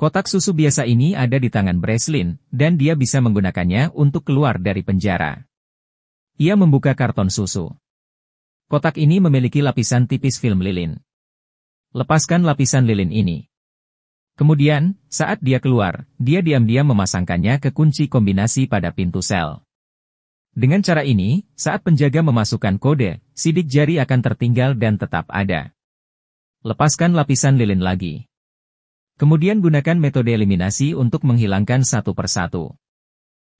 Kotak susu biasa ini ada di tangan Breslin, dan dia bisa menggunakannya untuk keluar dari penjara. Ia membuka karton susu. Kotak ini memiliki lapisan tipis film lilin. Lepaskan lapisan lilin ini. Kemudian, saat dia keluar, dia diam-diam memasangkannya ke kunci kombinasi pada pintu sel. Dengan cara ini, saat penjaga memasukkan kode, sidik jari akan tertinggal dan tetap ada. Lepaskan lapisan lilin lagi. Kemudian gunakan metode eliminasi untuk menghilangkan satu persatu.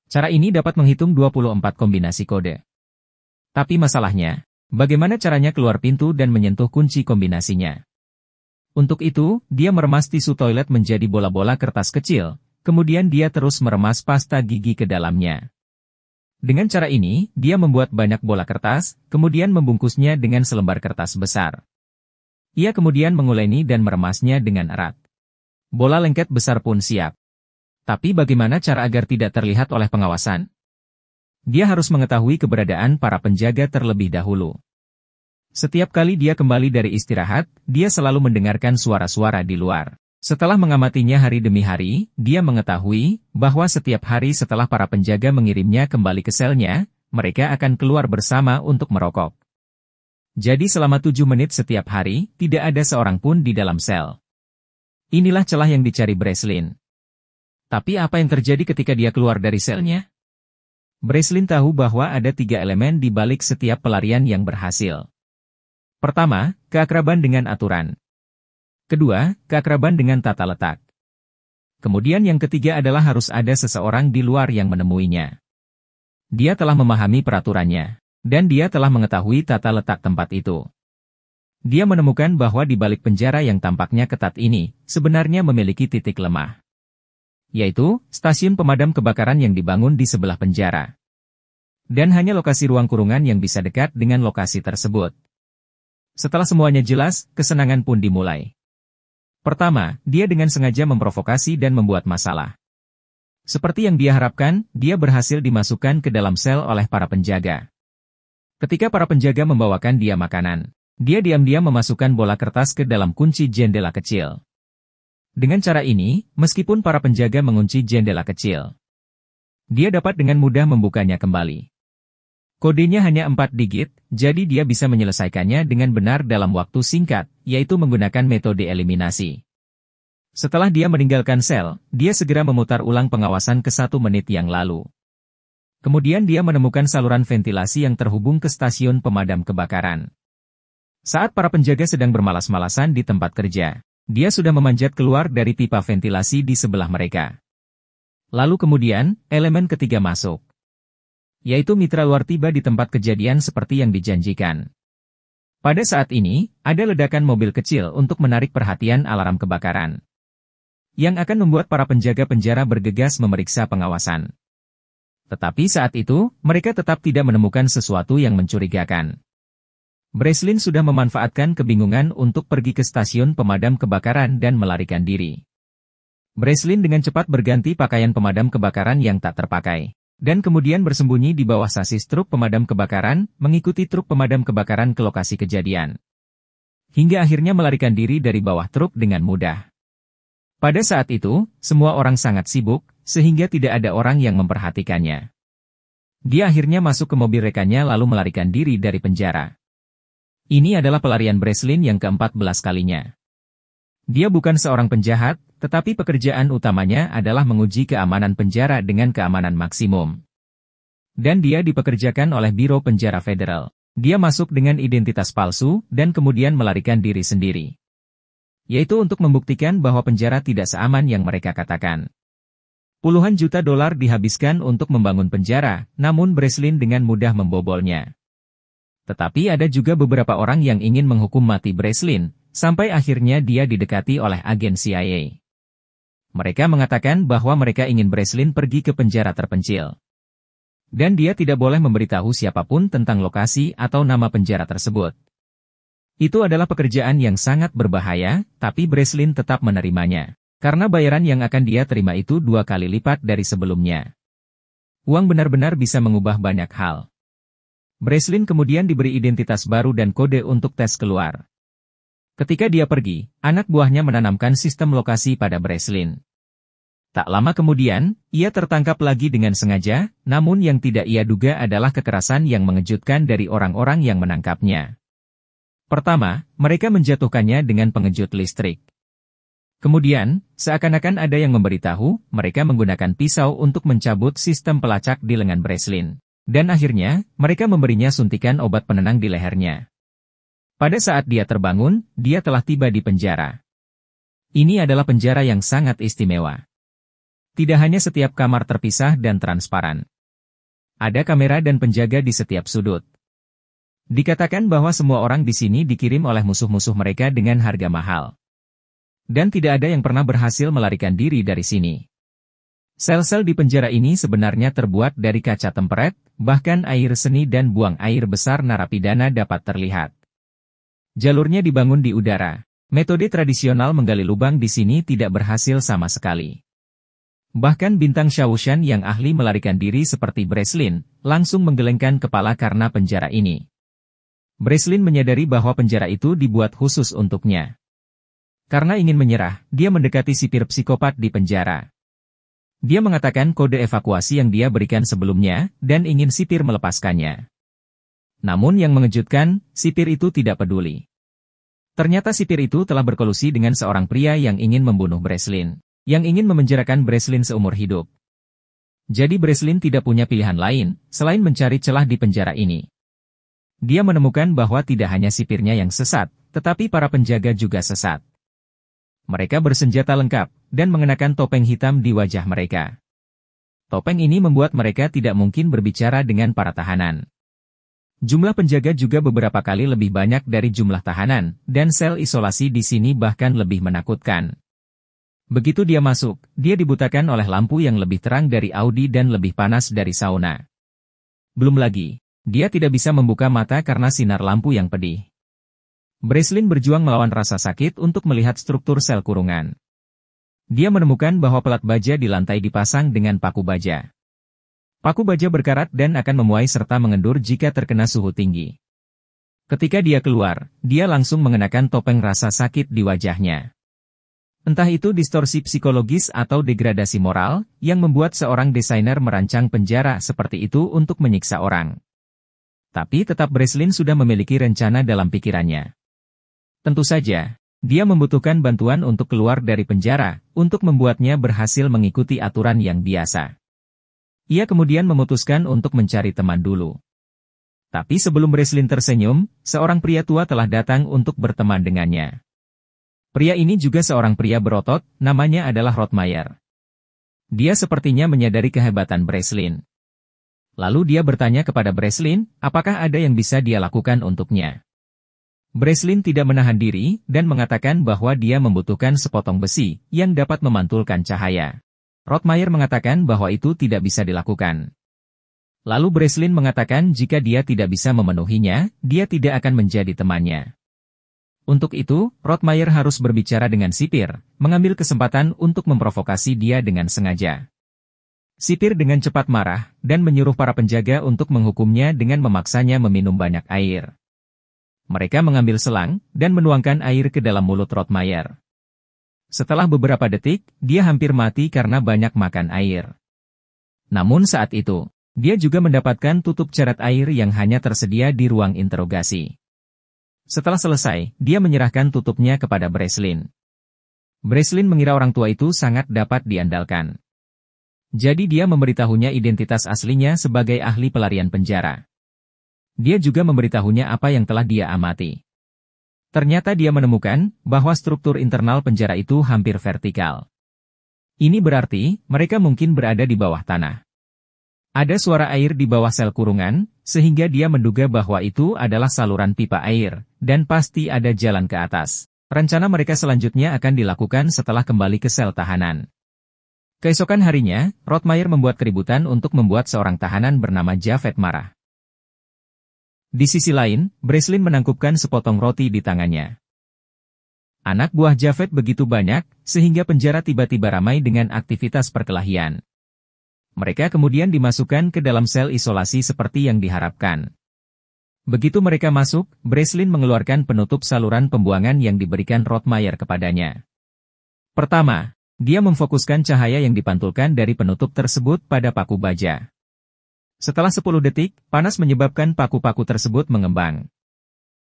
Cara ini dapat menghitung 24 kombinasi kode. Tapi masalahnya, bagaimana caranya keluar pintu dan menyentuh kunci kombinasinya? Untuk itu, dia meremas tisu toilet menjadi bola-bola kertas kecil, kemudian dia terus meremas pasta gigi ke dalamnya. Dengan cara ini, dia membuat banyak bola kertas, kemudian membungkusnya dengan selembar kertas besar. Ia kemudian menguleni dan meremasnya dengan erat. Bola lengket besar pun siap. Tapi bagaimana cara agar tidak terlihat oleh pengawasan? Dia harus mengetahui keberadaan para penjaga terlebih dahulu. Setiap kali dia kembali dari istirahat, dia selalu mendengarkan suara-suara di luar. Setelah mengamatinya hari demi hari, dia mengetahui bahwa setiap hari setelah para penjaga mengirimnya kembali ke selnya, mereka akan keluar bersama untuk merokok. Jadi selama tujuh menit setiap hari, tidak ada seorang pun di dalam sel. Inilah celah yang dicari Breslin. Tapi apa yang terjadi ketika dia keluar dari selnya? Breslin tahu bahwa ada tiga elemen di balik setiap pelarian yang berhasil. Pertama, keakraban dengan aturan. Kedua, keakraban dengan tata letak. Kemudian yang ketiga adalah harus ada seseorang di luar yang menemuinya. Dia telah memahami peraturannya, dan dia telah mengetahui tata letak tempat itu. Dia menemukan bahwa di balik penjara yang tampaknya ketat ini, sebenarnya memiliki titik lemah. Yaitu, stasiun pemadam kebakaran yang dibangun di sebelah penjara. Dan hanya lokasi ruang kurungan yang bisa dekat dengan lokasi tersebut. Setelah semuanya jelas, kesenangan pun dimulai. Pertama, dia dengan sengaja memprovokasi dan membuat masalah. Seperti yang dia harapkan, dia berhasil dimasukkan ke dalam sel oleh para penjaga. Ketika para penjaga membawakan dia makanan, dia diam-diam memasukkan bola kertas ke dalam kunci jendela kecil. Dengan cara ini, meskipun para penjaga mengunci jendela kecil, dia dapat dengan mudah membukanya kembali. Kodenya hanya 4 digit, jadi dia bisa menyelesaikannya dengan benar dalam waktu singkat, yaitu menggunakan metode eliminasi. Setelah dia meninggalkan sel, dia segera memutar ulang pengawasan ke satu menit yang lalu. Kemudian dia menemukan saluran ventilasi yang terhubung ke stasiun pemadam kebakaran. Saat para penjaga sedang bermalas-malasan di tempat kerja, dia sudah memanjat keluar dari pipa ventilasi di sebelah mereka. Lalu kemudian, elemen ketiga masuk. Yaitu mitra luar tiba di tempat kejadian seperti yang dijanjikan. Pada saat ini, ada ledakan mobil kecil untuk menarik perhatian alarm kebakaran. Yang akan membuat para penjaga penjara bergegas memeriksa pengawasan. Tetapi saat itu, mereka tetap tidak menemukan sesuatu yang mencurigakan. Breslin sudah memanfaatkan kebingungan untuk pergi ke stasiun pemadam kebakaran dan melarikan diri. Breslin dengan cepat berganti pakaian pemadam kebakaran yang tak terpakai, dan kemudian bersembunyi di bawah sasis truk pemadam kebakaran, mengikuti truk pemadam kebakaran ke lokasi kejadian. Hingga akhirnya melarikan diri dari bawah truk dengan mudah. Pada saat itu, semua orang sangat sibuk, sehingga tidak ada orang yang memperhatikannya. Dia akhirnya masuk ke mobil rekannya lalu melarikan diri dari penjara. Ini adalah pelarian Breslin yang keempat belas kalinya. Dia bukan seorang penjahat, tetapi pekerjaan utamanya adalah menguji keamanan penjara dengan keamanan maksimum. Dan dia dipekerjakan oleh Biro Penjara Federal. Dia masuk dengan identitas palsu dan kemudian melarikan diri sendiri. Yaitu untuk membuktikan bahwa penjara tidak seaman yang mereka katakan. Puluhan juta dolar dihabiskan untuk membangun penjara, namun Breslin dengan mudah membobolnya. Tetapi ada juga beberapa orang yang ingin menghukum mati Breslin, sampai akhirnya dia didekati oleh agen CIA. Mereka mengatakan bahwa mereka ingin Breslin pergi ke penjara terpencil. Dan dia tidak boleh memberitahu siapapun tentang lokasi atau nama penjara tersebut. Itu adalah pekerjaan yang sangat berbahaya, tapi Breslin tetap menerimanya. Karena bayaran yang akan dia terima itu dua kali lipat dari sebelumnya. Uang benar-benar bisa mengubah banyak hal. Breslin kemudian diberi identitas baru dan kode untuk tes keluar. Ketika dia pergi, anak buahnya menanamkan sistem lokasi pada Breslin. Tak lama kemudian, ia tertangkap lagi dengan sengaja, namun yang tidak ia duga adalah kekerasan yang mengejutkan dari orang-orang yang menangkapnya. Pertama, mereka menjatuhkannya dengan pengejut listrik. Kemudian, seakan-akan ada yang memberitahu, mereka menggunakan pisau untuk mencabut sistem pelacak di lengan Breslin. Dan akhirnya, mereka memberinya suntikan obat penenang di lehernya. Pada saat dia terbangun, dia telah tiba di penjara. Ini adalah penjara yang sangat istimewa. Tidak hanya setiap kamar terpisah dan transparan. Ada kamera dan penjaga di setiap sudut. Dikatakan bahwa semua orang di sini dikirim oleh musuh-musuh mereka dengan harga mahal. Dan tidak ada yang pernah berhasil melarikan diri dari sini. Sel-sel di penjara ini sebenarnya terbuat dari kaca temperet, bahkan air seni dan buang air besar narapidana dapat terlihat. Jalurnya dibangun di udara. Metode tradisional menggali lubang di sini tidak berhasil sama sekali. Bahkan bintang Shaoshan yang ahli melarikan diri seperti Breslin, langsung menggelengkan kepala karena penjara ini. Breslin menyadari bahwa penjara itu dibuat khusus untuknya. Karena ingin menyerah, dia mendekati sipir psikopat di penjara. Dia mengatakan kode evakuasi yang dia berikan sebelumnya, dan ingin sipir melepaskannya. Namun yang mengejutkan, sipir itu tidak peduli. Ternyata sipir itu telah berkolusi dengan seorang pria yang ingin membunuh Breslin, yang ingin memenjarakan Breslin seumur hidup. Jadi Breslin tidak punya pilihan lain, selain mencari celah di penjara ini. Dia menemukan bahwa tidak hanya sipirnya yang sesat, tetapi para penjaga juga sesat. Mereka bersenjata lengkap, dan mengenakan topeng hitam di wajah mereka. Topeng ini membuat mereka tidak mungkin berbicara dengan para tahanan. Jumlah penjaga juga beberapa kali lebih banyak dari jumlah tahanan, dan sel isolasi di sini bahkan lebih menakutkan. Begitu dia masuk, dia dibutakan oleh lampu yang lebih terang dari Audi dan lebih panas dari sauna. Belum lagi, dia tidak bisa membuka mata karena sinar lampu yang pedih. Breslin berjuang melawan rasa sakit untuk melihat struktur sel kurungan. Dia menemukan bahwa pelat baja di lantai dipasang dengan paku baja. Paku baja berkarat dan akan memuai serta mengendur jika terkena suhu tinggi. Ketika dia keluar, dia langsung mengenakan topeng rasa sakit di wajahnya. Entah itu distorsi psikologis atau degradasi moral, yang membuat seorang desainer merancang penjara seperti itu untuk menyiksa orang. Tapi tetap Breslin sudah memiliki rencana dalam pikirannya. Tentu saja, dia membutuhkan bantuan untuk keluar dari penjara, untuk membuatnya berhasil mengikuti aturan yang biasa. Ia kemudian memutuskan untuk mencari teman dulu. Tapi sebelum Breslin tersenyum, seorang pria tua telah datang untuk berteman dengannya. Pria ini juga seorang pria berotot, namanya adalah Rothmeyer. Dia sepertinya menyadari kehebatan Breslin. Lalu dia bertanya kepada Breslin, apakah ada yang bisa dia lakukan untuknya. Breslin tidak menahan diri dan mengatakan bahwa dia membutuhkan sepotong besi yang dapat memantulkan cahaya. Rottmeyer mengatakan bahwa itu tidak bisa dilakukan. Lalu Breslin mengatakan jika dia tidak bisa memenuhinya, dia tidak akan menjadi temannya. Untuk itu, Rottmeyer harus berbicara dengan sipir, mengambil kesempatan untuk memprovokasi dia dengan sengaja. Sipir dengan cepat marah dan menyuruh para penjaga untuk menghukumnya dengan memaksanya meminum banyak air. Mereka mengambil selang dan menuangkan air ke dalam mulut Rotmayer. Setelah beberapa detik, dia hampir mati karena banyak makan air. Namun saat itu, dia juga mendapatkan tutup ceret air yang hanya tersedia di ruang interogasi. Setelah selesai, dia menyerahkan tutupnya kepada Breslin. Breslin mengira orang tua itu sangat dapat diandalkan. Jadi dia memberitahunya identitas aslinya sebagai ahli pelarian penjara dia juga memberitahunya apa yang telah dia amati. Ternyata dia menemukan bahwa struktur internal penjara itu hampir vertikal. Ini berarti mereka mungkin berada di bawah tanah. Ada suara air di bawah sel kurungan, sehingga dia menduga bahwa itu adalah saluran pipa air, dan pasti ada jalan ke atas. Rencana mereka selanjutnya akan dilakukan setelah kembali ke sel tahanan. Keesokan harinya, Rothmeier membuat keributan untuk membuat seorang tahanan bernama Javed marah. Di sisi lain, Breslin menangkupkan sepotong roti di tangannya. Anak buah Javed begitu banyak, sehingga penjara tiba-tiba ramai dengan aktivitas perkelahian. Mereka kemudian dimasukkan ke dalam sel isolasi seperti yang diharapkan. Begitu mereka masuk, Breslin mengeluarkan penutup saluran pembuangan yang diberikan Rothmeyer kepadanya. Pertama, dia memfokuskan cahaya yang dipantulkan dari penutup tersebut pada paku baja. Setelah 10 detik, panas menyebabkan paku-paku tersebut mengembang.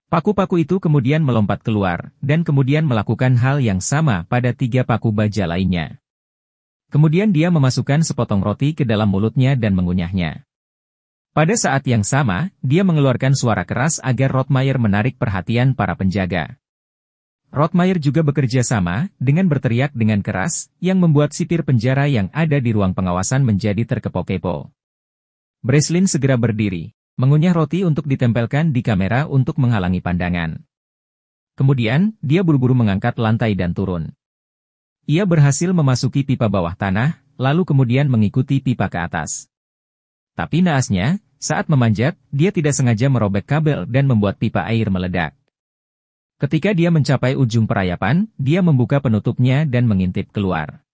Paku-paku itu kemudian melompat keluar, dan kemudian melakukan hal yang sama pada tiga paku baja lainnya. Kemudian dia memasukkan sepotong roti ke dalam mulutnya dan mengunyahnya. Pada saat yang sama, dia mengeluarkan suara keras agar Rothmeyer menarik perhatian para penjaga. Rothmeyer juga bekerja sama, dengan berteriak dengan keras, yang membuat sipir penjara yang ada di ruang pengawasan menjadi terkepo-kepo. Breslin segera berdiri, mengunyah roti untuk ditempelkan di kamera untuk menghalangi pandangan. Kemudian, dia buru-buru mengangkat lantai dan turun. Ia berhasil memasuki pipa bawah tanah, lalu kemudian mengikuti pipa ke atas. Tapi naasnya, saat memanjat, dia tidak sengaja merobek kabel dan membuat pipa air meledak. Ketika dia mencapai ujung perayapan, dia membuka penutupnya dan mengintip keluar.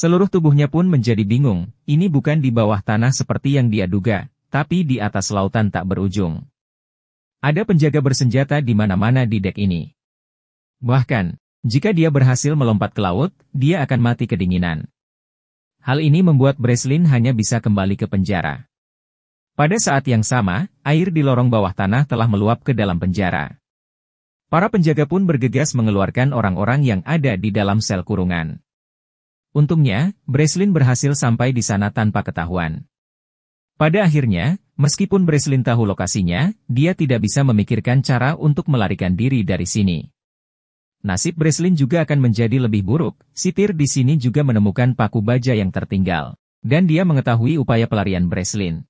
Seluruh tubuhnya pun menjadi bingung, ini bukan di bawah tanah seperti yang dia duga, tapi di atas lautan tak berujung. Ada penjaga bersenjata di mana-mana di dek ini. Bahkan, jika dia berhasil melompat ke laut, dia akan mati kedinginan. Hal ini membuat Breslin hanya bisa kembali ke penjara. Pada saat yang sama, air di lorong bawah tanah telah meluap ke dalam penjara. Para penjaga pun bergegas mengeluarkan orang-orang yang ada di dalam sel kurungan. Untungnya, Breslin berhasil sampai di sana tanpa ketahuan. Pada akhirnya, meskipun Breslin tahu lokasinya, dia tidak bisa memikirkan cara untuk melarikan diri dari sini. Nasib Breslin juga akan menjadi lebih buruk, sitir di sini juga menemukan paku baja yang tertinggal. Dan dia mengetahui upaya pelarian Breslin.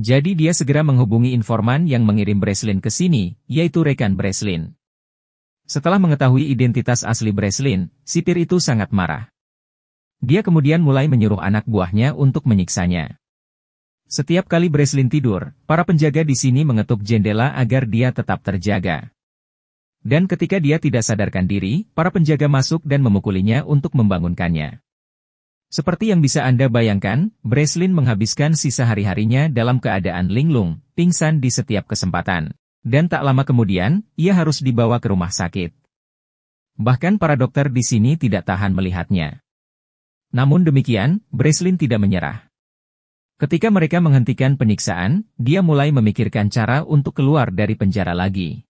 Jadi dia segera menghubungi informan yang mengirim Breslin ke sini, yaitu rekan Breslin. Setelah mengetahui identitas asli Breslin, sipir itu sangat marah. Dia kemudian mulai menyuruh anak buahnya untuk menyiksanya. Setiap kali Breslin tidur, para penjaga di sini mengetuk jendela agar dia tetap terjaga. Dan ketika dia tidak sadarkan diri, para penjaga masuk dan memukulinya untuk membangunkannya. Seperti yang bisa Anda bayangkan, Breslin menghabiskan sisa hari-harinya dalam keadaan linglung, pingsan di setiap kesempatan. Dan tak lama kemudian, ia harus dibawa ke rumah sakit. Bahkan para dokter di sini tidak tahan melihatnya. Namun demikian, Breslin tidak menyerah. Ketika mereka menghentikan penyiksaan, dia mulai memikirkan cara untuk keluar dari penjara lagi.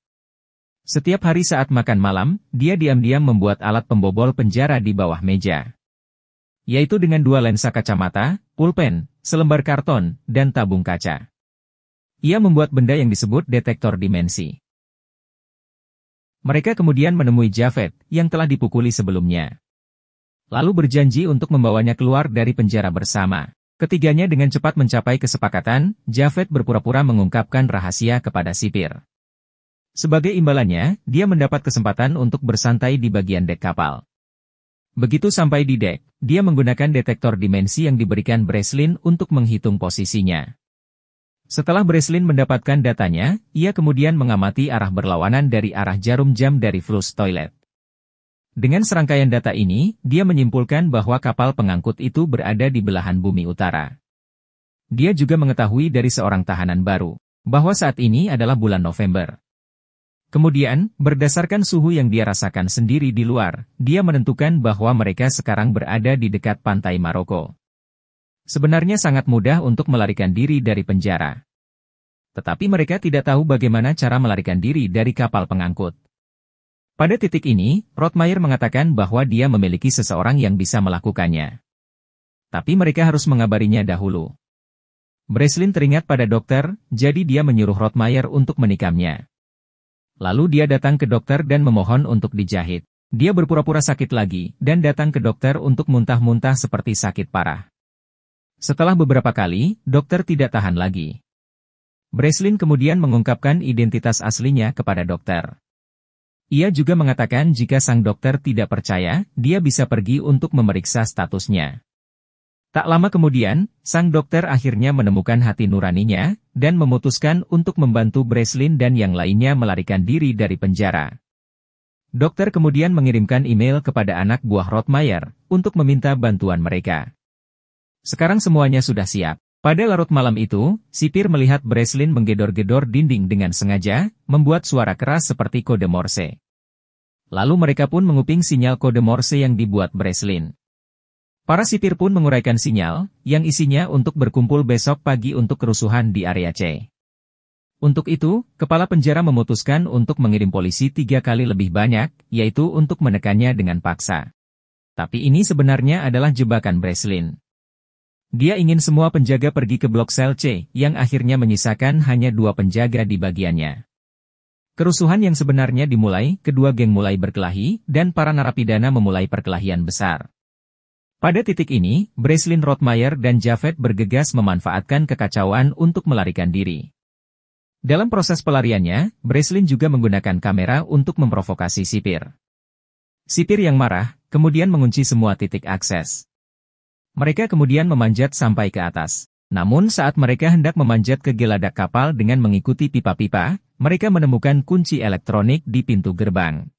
Setiap hari saat makan malam, dia diam-diam membuat alat pembobol penjara di bawah meja. Yaitu dengan dua lensa kacamata, pulpen, selembar karton, dan tabung kaca. Ia membuat benda yang disebut detektor dimensi. Mereka kemudian menemui Javed, yang telah dipukuli sebelumnya lalu berjanji untuk membawanya keluar dari penjara bersama. Ketiganya dengan cepat mencapai kesepakatan, Jafet berpura-pura mengungkapkan rahasia kepada sipir. Sebagai imbalannya, dia mendapat kesempatan untuk bersantai di bagian dek kapal. Begitu sampai di dek, dia menggunakan detektor dimensi yang diberikan Breslin untuk menghitung posisinya. Setelah Breslin mendapatkan datanya, ia kemudian mengamati arah berlawanan dari arah jarum jam dari flush toilet. Dengan serangkaian data ini, dia menyimpulkan bahwa kapal pengangkut itu berada di belahan bumi utara. Dia juga mengetahui dari seorang tahanan baru, bahwa saat ini adalah bulan November. Kemudian, berdasarkan suhu yang dia rasakan sendiri di luar, dia menentukan bahwa mereka sekarang berada di dekat pantai Maroko. Sebenarnya sangat mudah untuk melarikan diri dari penjara. Tetapi mereka tidak tahu bagaimana cara melarikan diri dari kapal pengangkut. Pada titik ini, Rothmeyer mengatakan bahwa dia memiliki seseorang yang bisa melakukannya. Tapi mereka harus mengabarinya dahulu. Breslin teringat pada dokter, jadi dia menyuruh Rothmeyer untuk menikamnya. Lalu dia datang ke dokter dan memohon untuk dijahit. Dia berpura-pura sakit lagi, dan datang ke dokter untuk muntah-muntah seperti sakit parah. Setelah beberapa kali, dokter tidak tahan lagi. Breslin kemudian mengungkapkan identitas aslinya kepada dokter. Ia juga mengatakan jika sang dokter tidak percaya, dia bisa pergi untuk memeriksa statusnya. Tak lama kemudian, sang dokter akhirnya menemukan hati nuraninya, dan memutuskan untuk membantu Breslin dan yang lainnya melarikan diri dari penjara. Dokter kemudian mengirimkan email kepada anak buah Rothmeyer, untuk meminta bantuan mereka. Sekarang semuanya sudah siap. Pada larut malam itu, sipir melihat Breslin menggedor-gedor dinding dengan sengaja, membuat suara keras seperti kode Morse. Lalu mereka pun menguping sinyal kode Morse yang dibuat Breslin. Para sipir pun menguraikan sinyal, yang isinya untuk berkumpul besok pagi untuk kerusuhan di area C. Untuk itu, kepala penjara memutuskan untuk mengirim polisi tiga kali lebih banyak, yaitu untuk menekannya dengan paksa. Tapi ini sebenarnya adalah jebakan Breslin. Dia ingin semua penjaga pergi ke blok sel C, yang akhirnya menyisakan hanya dua penjaga di bagiannya. Kerusuhan yang sebenarnya dimulai, kedua geng mulai berkelahi, dan para narapidana memulai perkelahian besar. Pada titik ini, Breslin Rothmeyer dan Javed bergegas memanfaatkan kekacauan untuk melarikan diri. Dalam proses pelariannya, Breslin juga menggunakan kamera untuk memprovokasi sipir. Sipir yang marah, kemudian mengunci semua titik akses. Mereka kemudian memanjat sampai ke atas. Namun saat mereka hendak memanjat ke geladak kapal dengan mengikuti pipa-pipa, mereka menemukan kunci elektronik di pintu gerbang.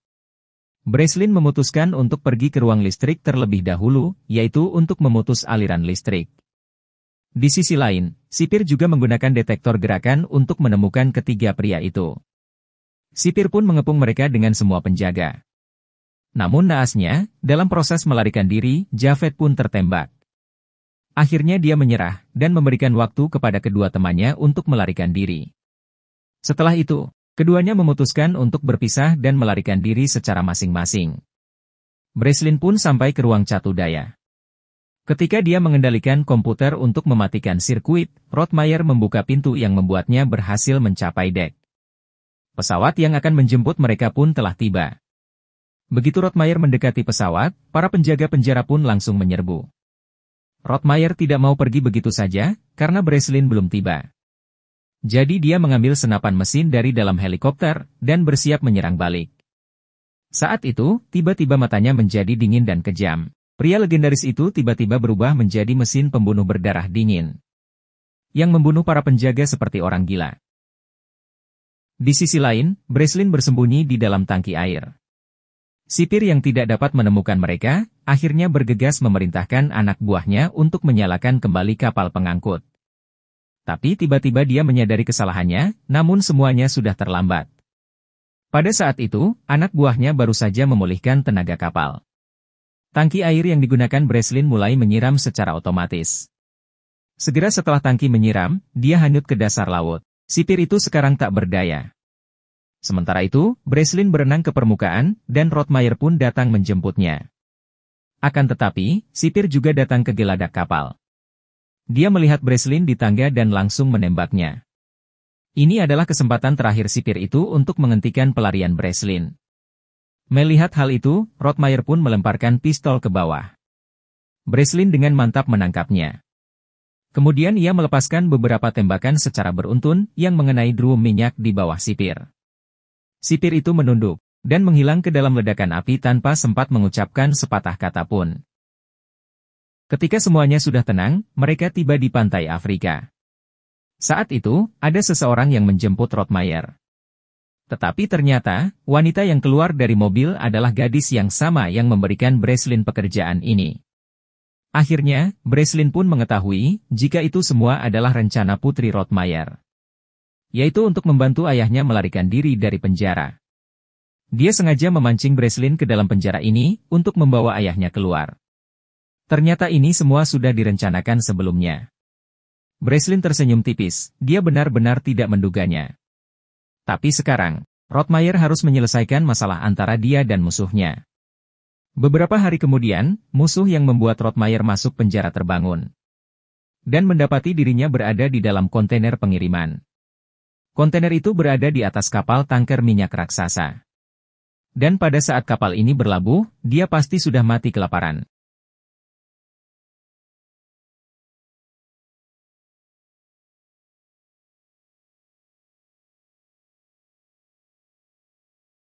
Breslin memutuskan untuk pergi ke ruang listrik terlebih dahulu, yaitu untuk memutus aliran listrik. Di sisi lain, sipir juga menggunakan detektor gerakan untuk menemukan ketiga pria itu. Sipir pun mengepung mereka dengan semua penjaga. Namun naasnya, dalam proses melarikan diri, Javed pun tertembak. Akhirnya dia menyerah dan memberikan waktu kepada kedua temannya untuk melarikan diri. Setelah itu, keduanya memutuskan untuk berpisah dan melarikan diri secara masing-masing. Breslin pun sampai ke ruang catu daya. Ketika dia mengendalikan komputer untuk mematikan sirkuit, Rothmeyer membuka pintu yang membuatnya berhasil mencapai dek. Pesawat yang akan menjemput mereka pun telah tiba. Begitu Rothmeyer mendekati pesawat, para penjaga penjara pun langsung menyerbu. Rottmeyer tidak mau pergi begitu saja, karena Breslin belum tiba. Jadi dia mengambil senapan mesin dari dalam helikopter, dan bersiap menyerang balik. Saat itu, tiba-tiba matanya menjadi dingin dan kejam. Pria legendaris itu tiba-tiba berubah menjadi mesin pembunuh berdarah dingin. Yang membunuh para penjaga seperti orang gila. Di sisi lain, Breslin bersembunyi di dalam tangki air. Sipir yang tidak dapat menemukan mereka, akhirnya bergegas memerintahkan anak buahnya untuk menyalakan kembali kapal pengangkut. Tapi tiba-tiba dia menyadari kesalahannya, namun semuanya sudah terlambat. Pada saat itu, anak buahnya baru saja memulihkan tenaga kapal. Tangki air yang digunakan Breslin mulai menyiram secara otomatis. Segera setelah tangki menyiram, dia hanyut ke dasar laut. Sipir itu sekarang tak berdaya. Sementara itu, Breslin berenang ke permukaan, dan Rothmeyer pun datang menjemputnya. Akan tetapi, sipir juga datang ke geladak kapal. Dia melihat Breslin di tangga dan langsung menembaknya. Ini adalah kesempatan terakhir sipir itu untuk menghentikan pelarian Breslin. Melihat hal itu, Rothmeyer pun melemparkan pistol ke bawah. Breslin dengan mantap menangkapnya. Kemudian ia melepaskan beberapa tembakan secara beruntun yang mengenai drum minyak di bawah sipir. Sipir itu menunduk, dan menghilang ke dalam ledakan api tanpa sempat mengucapkan sepatah kata pun. Ketika semuanya sudah tenang, mereka tiba di pantai Afrika. Saat itu, ada seseorang yang menjemput Rottmeyer. Tetapi ternyata, wanita yang keluar dari mobil adalah gadis yang sama yang memberikan Breslin pekerjaan ini. Akhirnya, Breslin pun mengetahui jika itu semua adalah rencana Putri Rottmeyer yaitu untuk membantu ayahnya melarikan diri dari penjara. Dia sengaja memancing Breslin ke dalam penjara ini untuk membawa ayahnya keluar. Ternyata ini semua sudah direncanakan sebelumnya. Breslin tersenyum tipis, dia benar-benar tidak menduganya. Tapi sekarang, Rothmeyer harus menyelesaikan masalah antara dia dan musuhnya. Beberapa hari kemudian, musuh yang membuat Rothmeyer masuk penjara terbangun. Dan mendapati dirinya berada di dalam kontainer pengiriman. Kontainer itu berada di atas kapal tangker minyak raksasa. Dan pada saat kapal ini berlabuh, dia pasti sudah mati kelaparan.